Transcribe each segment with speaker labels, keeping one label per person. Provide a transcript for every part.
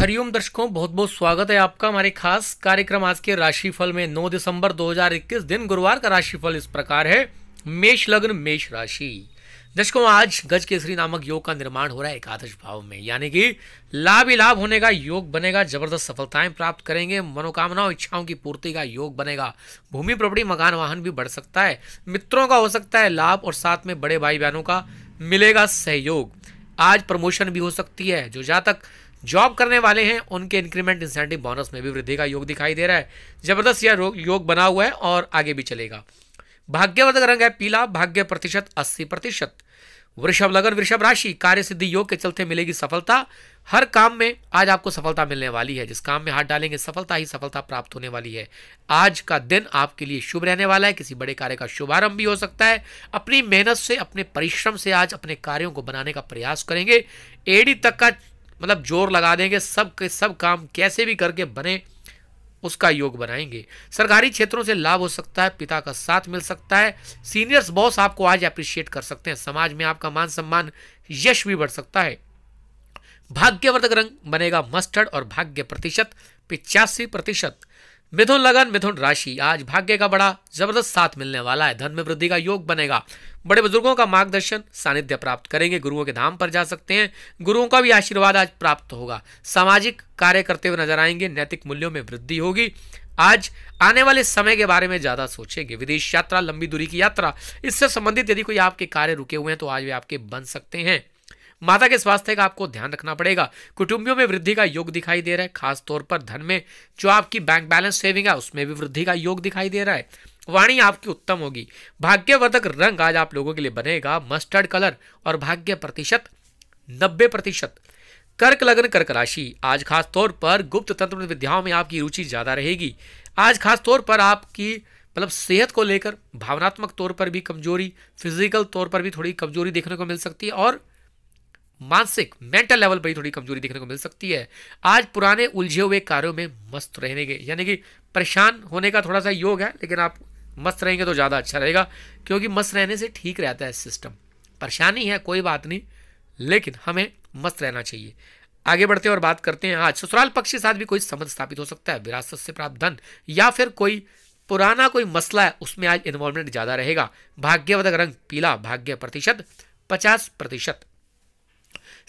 Speaker 1: हरिओम दर्शकों बहुत बहुत स्वागत है आपका हमारे खास कार्यक्रम आज के राशिफल में 9 दिसंबर 2021 दिन गुरुवार का राशिफल इस प्रकार है मेष लग्न मेष राशि दर्शकों आज गज केसरी नामक योग का निर्माण हो रहा है एकादश भाव में यानी कि लाभ ही लाभ होने का योग बनेगा जबरदस्त सफलताएं प्राप्त करेंगे मनोकामनाओं इच्छाओं की पूर्ति का योग बनेगा भूमि प्रपड़ी मकान वाहन भी बढ़ सकता है मित्रों का हो सकता है लाभ और साथ में बड़े भाई बहनों का मिलेगा सहयोग आज प्रमोशन भी हो सकती है जो जातक जॉब करने वाले हैं उनके इंक्रीमेंट इंसेंटिव बोनस में भी वृद्धि का योग दिखाई दे रहा है जबरदस्त यह योग बना हुआ है और आगे भी चलेगा भाग्यवर्धक रंग है पीला भाग्य प्रतिशत अस्सी प्रतिशत वृषभ लगन वृषभ राशि कार्य सिद्धि योग के चलते मिलेगी सफलता हर काम में आज आपको सफलता मिलने वाली है जिस काम में हाथ डालेंगे सफलता ही सफलता प्राप्त होने वाली है आज का दिन आपके लिए शुभ रहने वाला है किसी बड़े कार्य का शुभारंभ भी हो सकता है अपनी मेहनत से अपने परिश्रम से आज अपने कार्यों को बनाने का प्रयास करेंगे एडी तक का मतलब जोर लगा देंगे सब के सब काम कैसे भी करके बने उसका योग बनाएंगे सरकारी क्षेत्रों से लाभ हो सकता है पिता का साथ मिल सकता है सीनियर्स बॉस आपको आज अप्रिशिएट कर सकते हैं समाज में आपका मान सम्मान यश भी बढ़ सकता है भाग्यवर्धक रंग बनेगा मस्टर्ड और भाग्य प्रतिशत पिचासी प्रतिशत मिथुन लगन मिथुन राशि आज भाग्य का बड़ा जबरदस्त साथ मिलने वाला है धन में वृद्धि का योग बनेगा बड़े बुजुर्गों का मार्गदर्शन सानिध्य प्राप्त करेंगे गुरुओं के धाम पर जा सकते हैं गुरुओं का भी आशीर्वाद आज प्राप्त होगा सामाजिक कार्य करते हुए नजर आएंगे नैतिक मूल्यों में वृद्धि होगी आज आने वाले समय के बारे में ज़्यादा सोचेंगे विदेश यात्रा लंबी दूरी की यात्रा इससे संबंधित यदि कोई आपके कार्य रुके हुए हैं तो आज वे आपके बन सकते हैं माता के स्वास्थ्य का आपको ध्यान रखना पड़ेगा कुटुंबियों में वृद्धि का योग दिखाई दे रहा है खासतौर पर धन में जो आपकी बैंक बैलेंस सेविंग है उसमें भी वृद्धि का योग दिखाई दे रहा है वाणी आपकी उत्तम होगी भाग्यवर्धक रंग आज आप लोगों के लिए बनेगा मस्टर्ड कलर और भाग्य प्रतिशत नब्बे प्रतिशत कर्क लग्न कर्क राशि आज खास तौर पर गुप्त तंत्र विद्याओं में आपकी रुचि ज़्यादा रहेगी आज खास तौर पर आपकी मतलब सेहत को लेकर भावनात्मक तौर पर भी कमजोरी फिजिकल तौर पर भी थोड़ी कमजोरी देखने को मिल सकती है और मानसिक मेंटल लेवल पर ही थोड़ी कमजोरी देखने को मिल सकती है आज पुराने उलझे हुए कार्यों में मस्त रहने के यानी कि परेशान होने का थोड़ा सा योग है लेकिन आप मस्त रहेंगे तो ज़्यादा अच्छा रहेगा क्योंकि मस्त रहने से ठीक रहता है सिस्टम परेशानी है कोई बात नहीं लेकिन हमें मस्त रहना चाहिए आगे बढ़ते हैं और बात करते हैं आज ससुराल पक्ष के साथ भी कोई संबंध स्थापित हो सकता है विरासत से प्राप्त धन या फिर कोई पुराना कोई मसला है उसमें आज इन्वॉल्वमेंट ज़्यादा रहेगा भाग्यवधक रंग पीला भाग्य प्रतिशत पचास प्रतिशत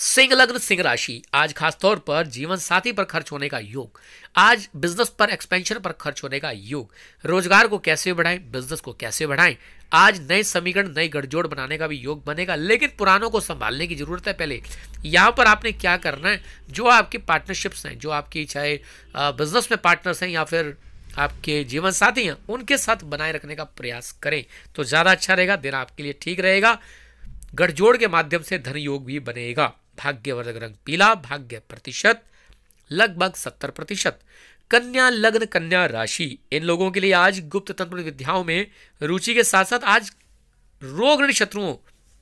Speaker 1: सिंह लग्न सिंह राशि आज खासतौर पर जीवन साथी पर खर्च होने का योग आज बिजनेस पर एक्सपेंशन पर खर्च होने का योग रोजगार को कैसे बढ़ाएं बिजनेस को कैसे बढ़ाएं आज नए समीकरण नए गठजोड़ बनाने का भी योग बनेगा लेकिन पुरानों को संभालने की जरूरत है पहले यहाँ पर आपने क्या करना है जो आपके पार्टनरशिप्स हैं जो आपकी चाहे बिजनेस में पार्टनर्स हैं या फिर आपके जीवन साथी हैं उनके साथ बनाए रखने का प्रयास करें तो ज़्यादा अच्छा रहेगा दिन आपके लिए ठीक रहेगा गठजोड़ के माध्यम से धन योग भी बनेगा भाग्यवर्धक रंग पीला भाग्य प्रतिशत लगभग सत्तर प्रतिशत कन्या लग्न कन्या राशि इन लोगों के लिए आज गुप्त तंत्र विद्याओं में रुचि के साथ साथ आज रोग शत्रुओं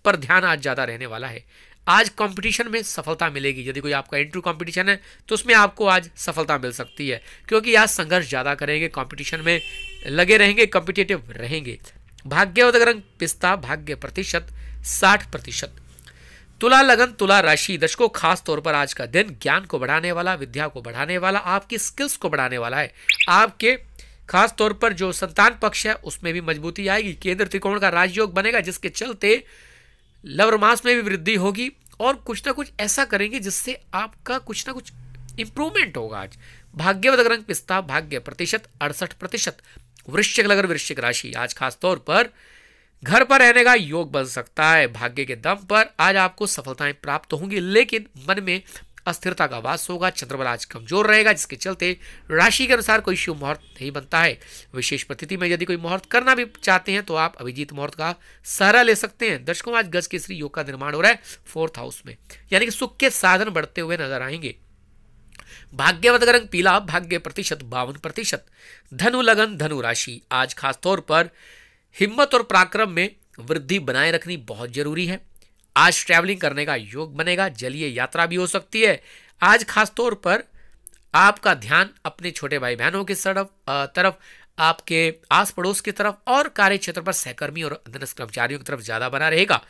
Speaker 1: पर ध्यान आज ज़्यादा रहने वाला है आज कंपटीशन में सफलता मिलेगी यदि कोई आपका इंटरव्यू कंपटीशन है तो उसमें आपको आज सफलता मिल सकती है क्योंकि आज संघर्ष ज़्यादा करेंगे कंपटीशन में लगे रहेंगे कॉम्पिटेटिव रहेंगे भाग्य रंग पिस्ता भाग्य प्रतिशत साठ प्रतिशत तुला लगन तुला राशि दशकों खास तौर पर आज का दिन ज्ञान को बढ़ाने वाला विद्या को बढ़ाने वाला आपकी स्किल्स को बढ़ाने वाला है आपके खास तौर पर जो संतान पक्ष है उसमें भी मजबूती आएगी केंद्र त्रिकोण का राजयोग बनेगा जिसके चलते लवर मास में भी वृद्धि होगी और कुछ ना कुछ ऐसा करेंगे जिससे आपका कुछ ना कुछ इंप्रूवमेंट होगा आज भाग्यवत रंग पिस्ता भाग्य प्रतिशत अड़सठ प्रतिशत वृश्चिक लगन वृश्चिक राशि आज खासतौर पर घर पर रहने का योग बन सकता है भाग्य के दम पर आज आपको सफलताएं प्राप्त होंगी लेकिन मन में अस्थिरता का वास होगा चंद्रमा आज कमजोर रहेगा जिसके चलते राशि के अनुसार कोई शुभ मुहूर्त नहीं बनता है विशेष परिस्थिति में यदि कोई मुहूर्त करना भी चाहते हैं तो आप अभिजीत मुहूर्त का सहारा ले सकते हैं दर्शकों आज गज श्री योग का निर्माण हो रहा है फोर्थ हाउस में यानी कि सुख के साधन बढ़ते हुए नजर आएंगे भाग्यवत रंग पीला भाग्य प्रतिशत बावन प्रतिशत धनु लगन धनु राशि आज खासतौर पर हिम्मत और पराक्रम में वृद्धि बनाए रखनी बहुत जरूरी है आज ट्रैवलिंग करने का योग बनेगा जलीय यात्रा भी हो सकती है आज खासतौर पर आपका ध्यान अपने छोटे भाई बहनों की सड़क तरफ आपके आस पड़ोस की तरफ और कार्य क्षेत्र पर सहकर्मी और अधनस्थ कर्मचारियों की तरफ ज़्यादा बना रहेगा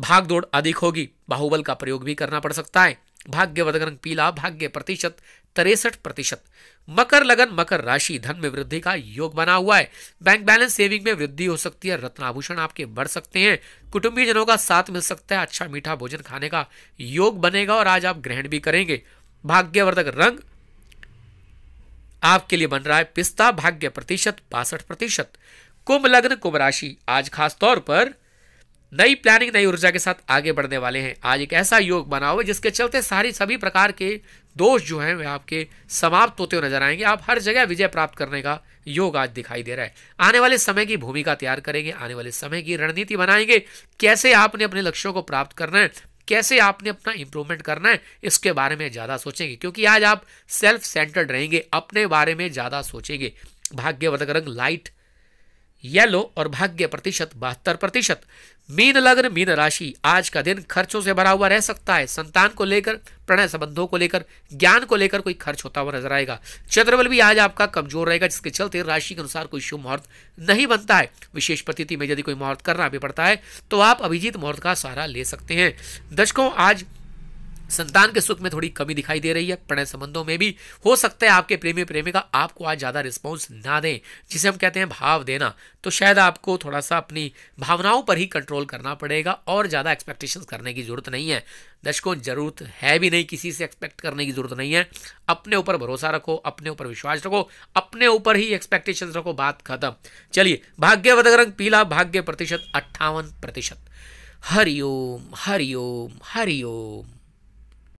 Speaker 1: भाग दौड़ अधिक होगी बाहुबल का प्रयोग भी करना पड़ सकता है भाग्य वर्धक रंग पीला भाग्य प्रतिशत तिरसठ प्रतिशत मकर लगन मकर राशि धन में वृद्धि का योग बना हुआ है बैंक बैलेंस सेविंग में वृद्धि हो सकती है रत्नाभूषण आपके बढ़ सकते हैं कुटुंबी जनों का साथ मिल सकता है अच्छा मीठा भोजन खाने का योग बनेगा और आज आप ग्रहण भी करेंगे भाग्यवर्धक रंग आपके लिए बन रहा है पिस्ता भाग्य प्रतिशत बासठ प्रतिशत कुंभ लग्न कुंभ राशि आज खासतौर पर नई प्लानिंग नई ऊर्जा के साथ आगे बढ़ने वाले हैं आज एक ऐसा योग बना हुआ जिसके चलते सारी सभी प्रकार के दोष जो हैं वे आपके समाप्त होते हुए नजर आएंगे आप हर जगह विजय प्राप्त करने का योग आज दिखाई दे रहा है आने वाले समय की भूमिका तैयार करेंगे आने वाले समय की रणनीति बनाएंगे कैसे आपने अपने लक्ष्यों को प्राप्त करना है कैसे आपने अपना इंप्रूवमेंट करना है इसके बारे में ज़्यादा सोचेंगे क्योंकि आज आप सेल्फ सेंटर्ड रहेंगे अपने बारे में ज़्यादा सोचेंगे भाग्यवर्धक रंग लाइट येलो और भाग्य प्रतिशत बहत्तर प्रतिशत मीन लग्न मीन राशि आज का दिन खर्चों से भरा हुआ रह सकता है संतान को लेकर प्रणय संबंधों को लेकर ज्ञान को लेकर कोई खर्च होता हुआ नजर आएगा चंद्रबल भी आज आपका कमजोर रहेगा जिसके चलते राशि के अनुसार कोई शुभ मुहूर्त नहीं बनता है विशेष प्रतीति में यदि कोई मुहूर्त करना भी पड़ता है तो आप अभिजीत मुहूर्त का सहारा ले सकते हैं दर्शकों आज संतान के सुख में थोड़ी कमी दिखाई दे रही है प्रणय संबंधों में भी हो सकता है आपके प्रेमी प्रेमिका आपको आज ज़्यादा रिस्पॉन्स ना दें जिसे हम कहते हैं भाव देना तो शायद आपको थोड़ा सा अपनी भावनाओं पर ही कंट्रोल करना पड़ेगा और ज़्यादा एक्सपेक्टेशंस करने की ज़रूरत नहीं है दर्शकों जरूरत है भी नहीं किसी से एक्सपेक्ट करने की ज़रूरत नहीं है अपने ऊपर भरोसा रखो अपने ऊपर विश्वास रखो अपने ऊपर ही एक्सपेक्टेशंस रखो बात खत्म चलिए भाग्य रंग पीला भाग्य प्रतिशत अट्ठावन प्रतिशत हरिओम हरिओम हरिओम